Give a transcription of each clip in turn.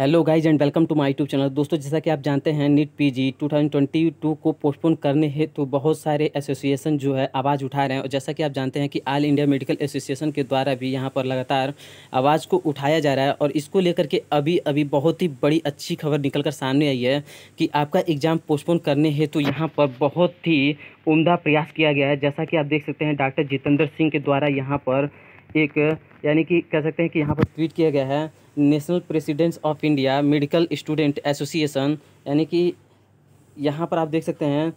hello guys and welcome to my YouTube channel दोस्तों जैसा कि आप जानते हैं नीट पीजी 2022 को पोस्टपोन करने हेतु तो बहुत सारे एसोसिएशन जो है आवाज़ उठा रहे हैं और जैसा कि आप जानते हैं कि ऑल इंडिया मेडिकल एसोसिएशन के द्वारा भी यहां पर लगातार आवाज़ को उठाया जा रहा है और इसको लेकर के अभी अभी बहुत ही बड़ी अच्छी खबर निकल कर सामने आई है कि आपका एग्ज़ाम पोस्टपोन करने हेतु तो यहाँ पर बहुत ही उमदा प्रयास किया गया है जैसा कि आप देख सकते हैं डॉक्टर जितेंद्र सिंह के द्वारा यहाँ पर एक यानी कि कह सकते हैं कि यहाँ पर ट्वीट किया गया है national presidents of India medical student association यानी कि यहाँ पर आप देख सकते हैं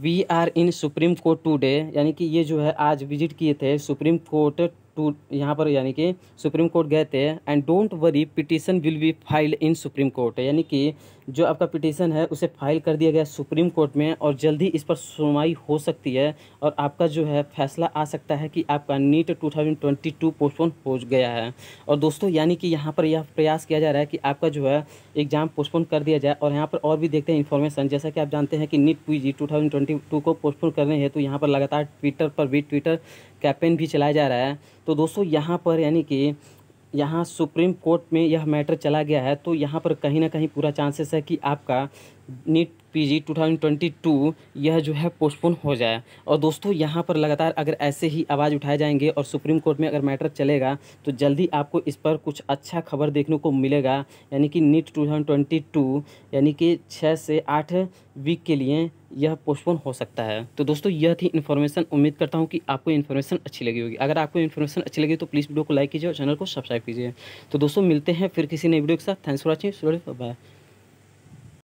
we are in supreme court today यानी कि ये जो है आज विजिट किए थे सुप्रीम कोर्ट टू यहाँ पर यानी कि सुप्रीम कोर्ट गए थे and don't worry petition will be filed in supreme court यानी कि जो आपका पिटीशन है उसे फाइल कर दिया गया सुप्रीम कोर्ट में और जल्दी इस पर सुनवाई हो सकती है और आपका जो है फैसला आ सकता है कि आपका नीट 2022 पोस्टपोन हो गया है और दोस्तों यानी कि यहाँ पर यह प्रयास किया जा रहा है कि आपका जो है एग्ज़ाम पोस्टपोन कर दिया जाए और यहाँ पर और भी देखते हैं इन्फॉर्मेशन जैसा कि आप जानते हैं कि नीट पी जी को पोस्टपोन करने हेतु तो यहाँ पर लगातार ट्विटर पर भी ट्विटर कैंपेन भी चलाया जा रहा है तो दोस्तों यहाँ पर यानी कि यहाँ सुप्रीम कोर्ट में यह मैटर चला गया है तो यहाँ पर कहीं ना कहीं पूरा चांसेस है कि आपका नीट पीजी 2022 यह जो है पोस्टपोन हो जाए और दोस्तों यहाँ पर लगातार अगर ऐसे ही आवाज़ उठाए जाएंगे और सुप्रीम कोर्ट में अगर मैटर चलेगा तो जल्दी आपको इस पर कुछ अच्छा खबर देखने को मिलेगा यानी कि नीट 2022 यानी कि छः से आठ वीक के लिए यह पोस्टपोन हो सकता है तो दोस्तों यह थी इन्फॉर्मेशन उम्मीद करता हूँ कि आपको इन्फॉर्मेशन अच्छी लगी होगी अगर आपको इन्फॉर्मेशन अच्छी लगी तो प्लीज़ वीडियो को लाइक कीजिए और चैनल को सब्सक्राइब कीजिए तो दोस्तों मिलते हैं फिर किसी नई वीडियो के साथ थैंक्स फॉर वॉचिंग बाय